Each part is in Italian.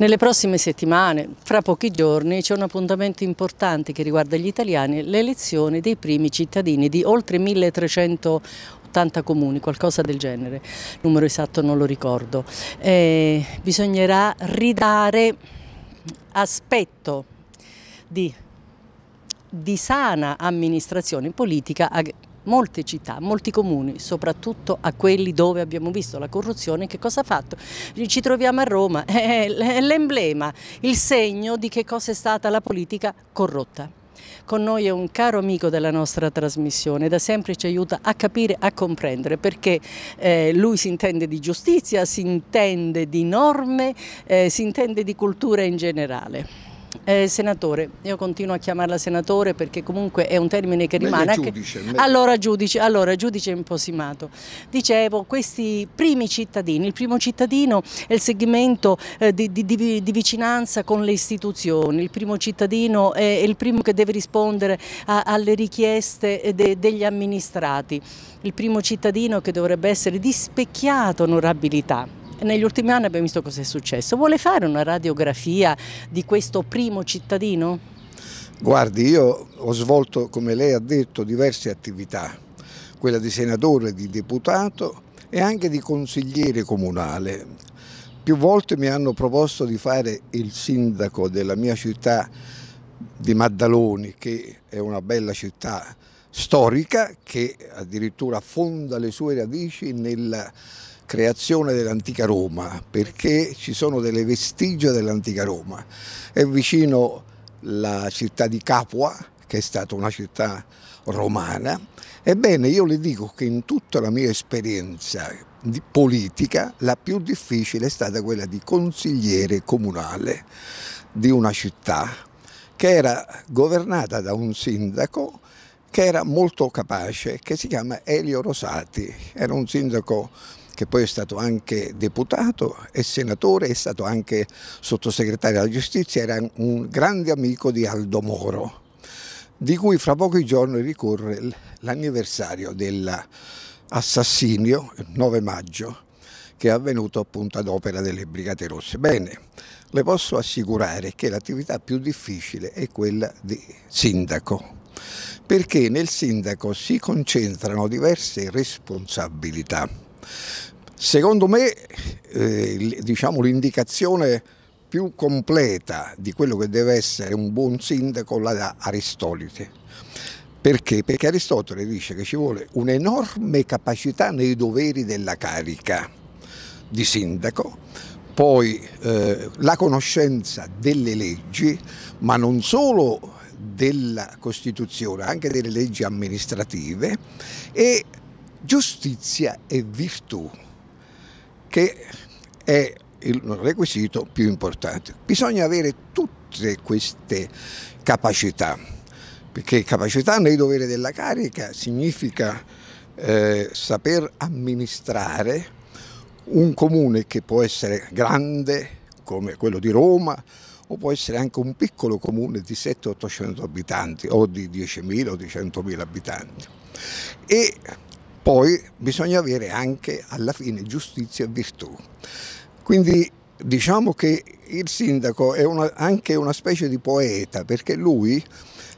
Nelle prossime settimane, fra pochi giorni, c'è un appuntamento importante che riguarda gli italiani, l'elezione dei primi cittadini di oltre 1380 comuni, qualcosa del genere, il numero esatto non lo ricordo. Eh, bisognerà ridare aspetto di, di sana amministrazione politica molte città, molti comuni, soprattutto a quelli dove abbiamo visto la corruzione, che cosa ha fatto? Ci troviamo a Roma, è l'emblema, il segno di che cosa è stata la politica corrotta. Con noi è un caro amico della nostra trasmissione, da sempre ci aiuta a capire, a comprendere, perché eh, lui si intende di giustizia, si intende di norme, eh, si intende di cultura in generale. Eh, senatore, io continuo a chiamarla senatore perché comunque è un termine che rimane. Giudice, anche... allora, giudice, allora giudice imposimato. Dicevo, questi primi cittadini, il primo cittadino è il segmento eh, di, di, di, vicinanza con le istituzioni, il primo cittadino è, il primo che deve rispondere a, alle richieste eh, de, degli amministrati, il primo cittadino che dovrebbe essere di specchiato onorabilità negli ultimi anni abbiamo visto cosa è successo. Vuole fare una radiografia di questo primo cittadino? Guardi, io ho svolto, come lei ha detto, diverse attività, quella di senatore, di deputato e anche di consigliere comunale. Più volte mi hanno proposto di fare il sindaco della mia città di Maddaloni, che è una bella città storica che addirittura fonda le sue radici nella creazione dell'antica Roma, perché ci sono delle vestigia dell'antica Roma. È vicino la città di Capua, che è stata una città romana. Ebbene, io le dico che in tutta la mia esperienza politica la più difficile è stata quella di consigliere comunale di una città che era governata da un sindaco che era molto capace, che si chiama Elio Rosati, era un sindaco che poi è stato anche deputato e senatore, è stato anche sottosegretario alla giustizia, era un grande amico di Aldo Moro, di cui fra pochi giorni ricorre l'anniversario dell'assassinio, 9 maggio, che è avvenuto appunto ad opera delle Brigate Rosse. Bene, le posso assicurare che l'attività più difficile è quella di sindaco, perché nel sindaco si concentrano diverse responsabilità. Secondo me eh, diciamo, l'indicazione più completa di quello che deve essere un buon sindaco la dà Aristotele. Perché? Perché Aristotele dice che ci vuole un'enorme capacità nei doveri della carica di sindaco, poi eh, la conoscenza delle leggi, ma non solo della Costituzione, anche delle leggi amministrative e giustizia e virtù, che è il requisito più importante. Bisogna avere tutte queste capacità, perché capacità nei doveri della carica significa eh, saper amministrare un comune che può essere grande come quello di Roma o può essere anche un piccolo comune di 700-800 abitanti o di 10.000 o di 100.000 abitanti. E poi bisogna avere anche alla fine giustizia e virtù. Quindi diciamo che il sindaco è una, anche una specie di poeta perché lui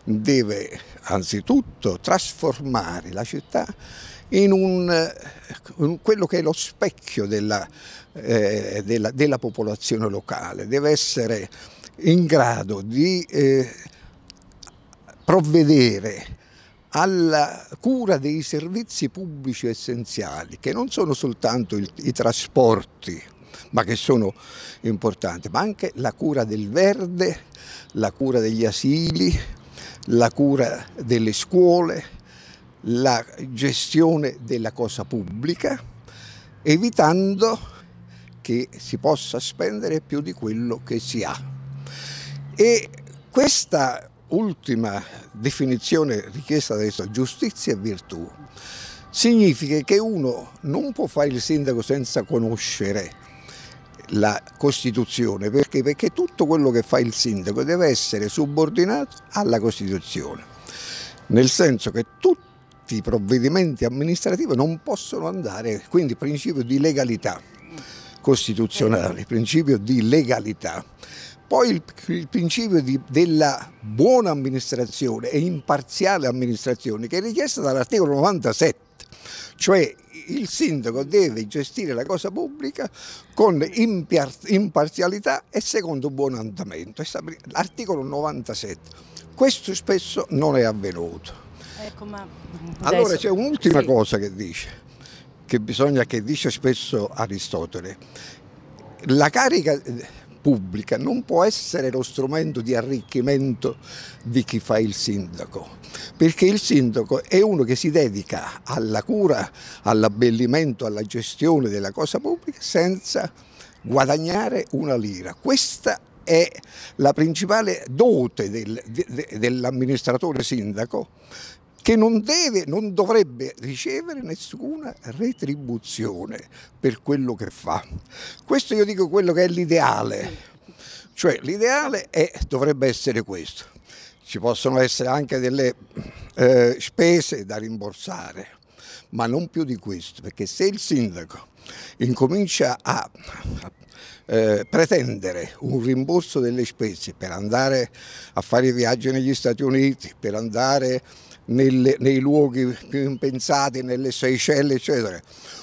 deve anzitutto trasformare la città in, un, in quello che è lo specchio della, eh, della, della, popolazione locale, deve essere in grado di eh, provvedere alla cura dei servizi pubblici essenziali, che non sono soltanto il, i trasporti, ma che sono importanti, ma anche la cura del verde, la cura degli asili, la cura delle scuole, la gestione della cosa pubblica, evitando che si possa spendere più di quello che si ha. E questa ultima definizione richiesta adesso, giustizia e virtù, significa che uno non può fare il sindaco senza conoscere la Costituzione, perché? perché tutto quello che fa il sindaco deve essere subordinato alla Costituzione, nel senso che tutti i provvedimenti amministrativi non possono andare, quindi principio di legalità costituzionale, principio di legalità poi il, il principio di, della buona amministrazione e imparziale amministrazione che è richiesta dall'articolo 97, cioè il sindaco deve gestire la cosa pubblica con imparzialità e secondo buon andamento, l'articolo 97. Questo spesso non è avvenuto. Ecco, ma... Allora c'è un'ultima sì. cosa che dice, che, bisogna, che dice spesso Aristotele. La carica pubblica non può essere lo strumento di arricchimento di chi fa il sindaco, perché il sindaco è uno che si dedica alla cura, all'abbellimento, alla gestione della cosa pubblica senza guadagnare una lira. Questa è la principale dote del, de, dell'amministratore sindaco che non deve, non dovrebbe ricevere nessuna retribuzione per quello che fa. Questo io dico quello che è l'ideale, cioè l'ideale dovrebbe essere questo. Ci possono essere anche delle eh, spese da rimborsare, ma non più di questo, perché se il sindaco incomincia a eh, pretendere un rimborso delle spese per andare a fare i viaggi negli Stati Uniti, per andare nelle, nei luoghi più impensati, nelle Seychelles, eccetera,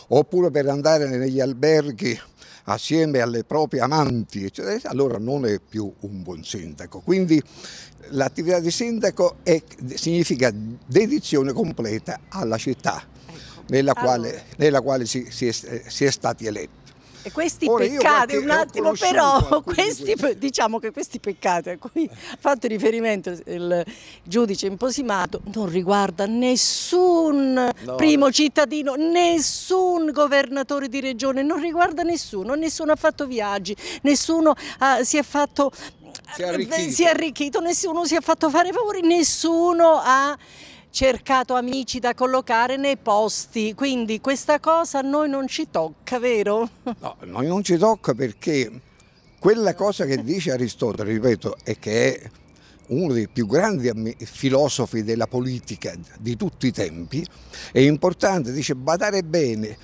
oppure per andare negli alberghi assieme alle proprie amanti, eccetera, allora non è più un buon sindaco. Quindi l'attività di sindaco è, significa dedizione completa alla città nella allora. quale, nella quale si, si, è, eh, si è stati eletti. questi Ora, peccati, un attimo però, questi, di diciamo che questi peccati a cui ha fatto riferimento il giudice imposimato non riguarda nessun no. primo cittadino, nessun governatore di regione, non riguarda nessuno, nessuno ha fatto viaggi, nessuno uh, si è fatto... Si è, eh, si è arricchito, nessuno si è fatto fare favori, nessuno ha cercato amici da collocare nei posti, quindi questa cosa a noi non ci tocca, vero? No, non ci tocca perché quella cosa che dice Aristotele, ripeto, è che è uno dei più grandi filosofi della politica di tutti i tempi, è importante, dice, badare bene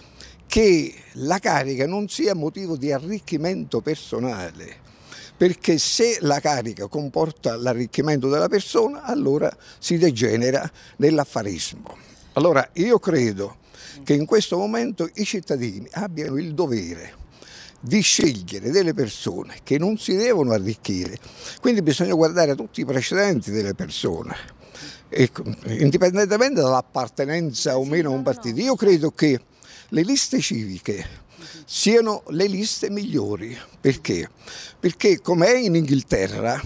che la carica non sia motivo di arricchimento personale, perché se la carica comporta l'arricchimento della persona, allora si degenera nell'affarismo. Allora io credo che in questo momento i cittadini abbiano il dovere di scegliere delle persone che non si devono arricchire, quindi bisogna guardare tutti i precedenti delle persone, ecco, indipendentemente dall'appartenenza o meno a un partito. Io credo che le liste civiche siano le liste migliori. Perché? Perché come è in Inghilterra,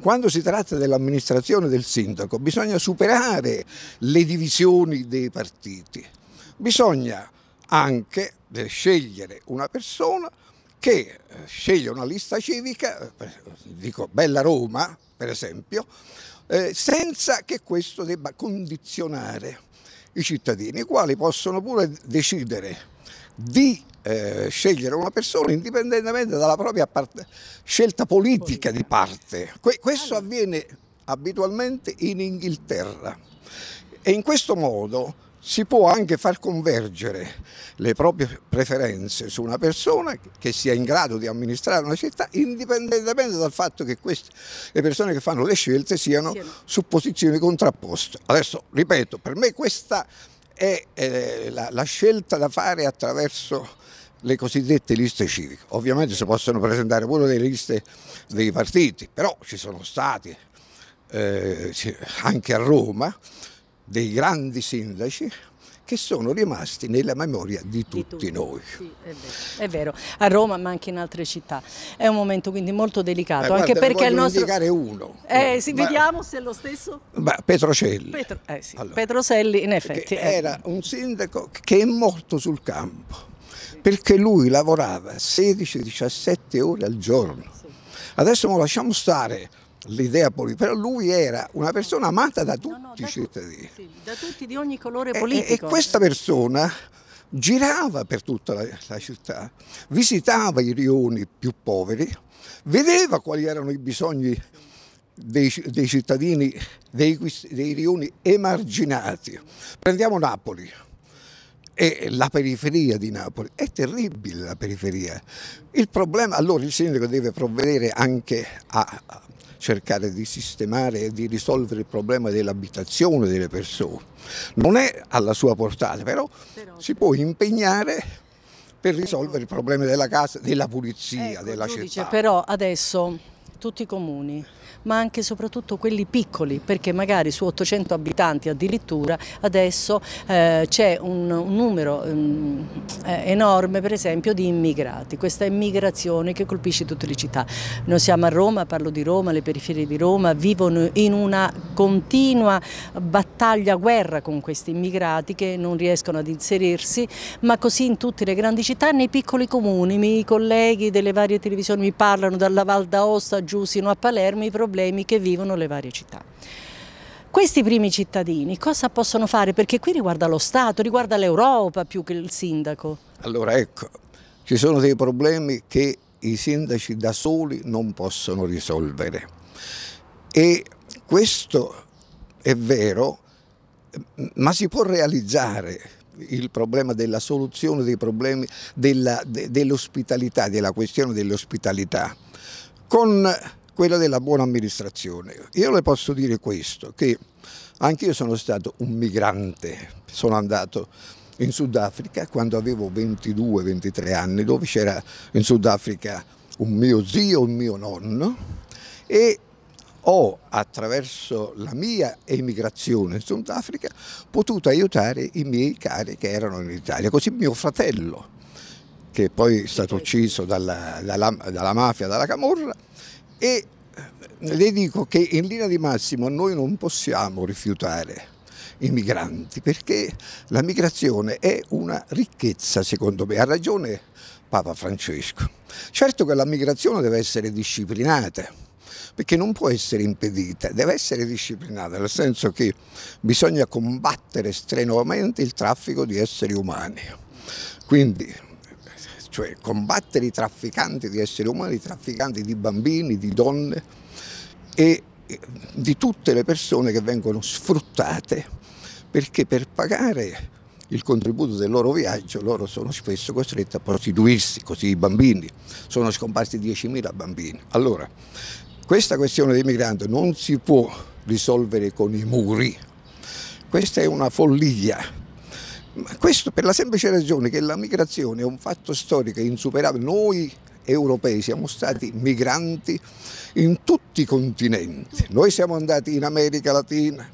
quando si tratta dell'amministrazione del sindaco bisogna superare le divisioni dei partiti, bisogna anche eh, scegliere una persona che eh, sceglie una lista civica, dico Bella Roma per esempio, eh, senza che questo debba condizionare i cittadini, i quali possono pure decidere di eh, scegliere una persona indipendentemente dalla propria parte, scelta politica di parte. Que questo avviene abitualmente in Inghilterra e in questo modo si può anche far convergere le proprie preferenze su una persona che sia in grado di amministrare una città indipendentemente dal fatto che queste, le persone che fanno le scelte siano su posizioni contrapposte. Adesso, ripeto, per me questa è eh, la, la scelta da fare attraverso le cosiddette liste civiche. Ovviamente si possono presentare pure delle liste dei partiti, però ci sono stati eh, anche a Roma dei grandi sindaci che sono rimasti nella memoria di tutti, di tutti noi. Sì, è, vero, è, vero, a Roma ma anche in altre città. È un momento quindi molto delicato, eh, guarda, anche perché il nostro... indicare uno. Eh, no, sì, ma... Vediamo se è lo stesso. Ma Petrocelli. Petro... Eh, sì. allora, Petrocelli in effetti. Eh. Era un sindaco che è morto sul campo perché lui lavorava 16-17 ore al giorno. Adesso lo lasciamo stare l'idea politica, però lui era una persona amata da tutti no, no, da i cittadini. Sì, da tutti di ogni colore politico. E, e questa persona girava per tutta la, la, città, visitava i rioni più poveri, vedeva quali erano i bisogni dei, dei cittadini dei, dei rioni emarginati. Prendiamo Napoli e la periferia di Napoli. È terribile la periferia. Il problema, allora il sindaco deve provvedere anche a cercare di sistemare e di risolvere il problema dell'abitazione delle persone. Non è alla sua portata, però, però si può impegnare per risolvere ecco. il problema della casa, della pulizia, ecco, della giudice, città. Però adesso tutti i comuni, ma anche e soprattutto quelli piccoli, perché magari su 800 abitanti addirittura adesso eh, c'è un, un, numero um, enorme per esempio di immigrati, questa immigrazione che colpisce tutte le città. Noi siamo a Roma, parlo di Roma, le periferie di Roma vivono in una continua battaglia, guerra con questi immigrati che non riescono ad inserirsi, ma così in tutte le grandi città, nei piccoli comuni, i miei colleghi delle varie televisioni mi parlano dalla Val d'Aosta sino a Palermo i problemi che vivono le varie città. Questi primi cittadini cosa possono fare? Perché qui riguarda lo Stato, riguarda l'Europa più che il sindaco. Allora ecco, ci sono dei problemi che i sindaci da soli non possono risolvere e questo è vero, ma si può realizzare il problema della soluzione dei problemi dell'ospitalità, dell della questione dell'ospitalità con quella della buona amministrazione. Io le posso dire questo, che anche io sono stato un migrante, sono andato in Sudafrica quando avevo 22-23 anni, dove c'era in Sudafrica un mio zio, un mio nonno e ho attraverso la mia emigrazione in Sudafrica potuto aiutare i miei cari che erano in Italia, così mio fratello che poi è stato ucciso dalla, dalla, dalla mafia, dalla camorra e eh, le dico che in linea di massimo noi non possiamo rifiutare i migranti perché la migrazione è una ricchezza secondo me, ha ragione Papa Francesco. Certo che la migrazione deve essere disciplinata perché non può essere impedita, deve essere disciplinata nel senso che bisogna combattere strenuamente il traffico di esseri umani. Quindi cioè combattere i trafficanti di esseri umani, i trafficanti di bambini, di donne e di tutte le persone che vengono sfruttate perché per pagare il contributo del loro viaggio loro sono spesso costretti a prostituirsi, così i bambini, sono scomparsi 10.000 bambini. Allora, questa questione dei migranti non si può risolvere con i muri, questa è una follia ma questo per la semplice ragione che la migrazione è un fatto storico insuperabile. Noi europei siamo stati migranti in tutti i continenti. Noi siamo andati in America Latina,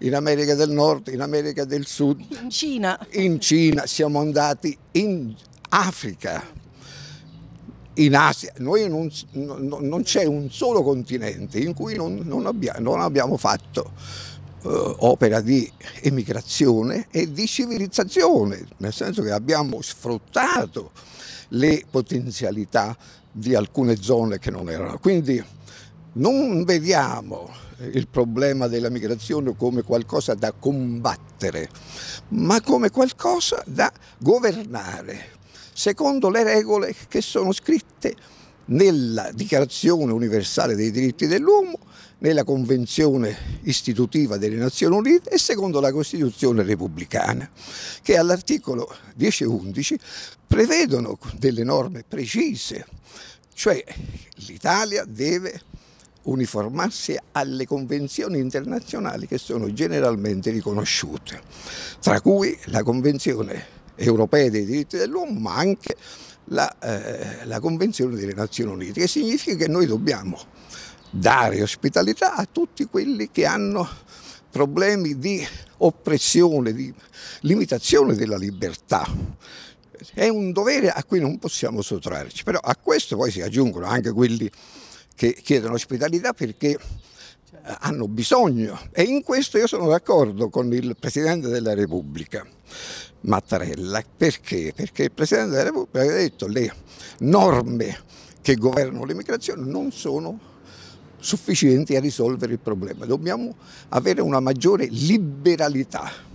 in America del Nord, in America del Sud. In Cina. In Cina, siamo andati in Africa, in Asia. Noi non, non c'è un solo continente in cui non, non, abbia, non abbiamo fatto eh, opera di emigrazione e di civilizzazione, nel senso che abbiamo sfruttato le potenzialità di alcune zone che non erano. Quindi non vediamo il problema della migrazione come qualcosa da combattere, ma come qualcosa da governare, secondo le regole che sono scritte nella Dichiarazione universale dei diritti dell'uomo nella Convenzione istitutiva delle Nazioni Unite e secondo la Costituzione repubblicana, che all'articolo 10 e 11 prevedono delle norme precise, cioè l'Italia deve uniformarsi alle convenzioni internazionali che sono generalmente riconosciute, tra cui la Convenzione europea dei diritti dell'uomo, ma anche la, eh, la Convenzione delle Nazioni Unite, che significa che noi dobbiamo dare ospitalità a tutti quelli che hanno problemi di oppressione, di limitazione della libertà. È un dovere a cui non possiamo sottrarci, però a questo poi si aggiungono anche quelli che chiedono ospitalità perché eh, hanno bisogno e in questo io sono d'accordo con il Presidente della Repubblica Mattarella perché? Perché il Presidente della Repubblica ha detto che le norme che governano l'immigrazione non sono sufficienti a risolvere il problema. Dobbiamo avere una maggiore liberalità.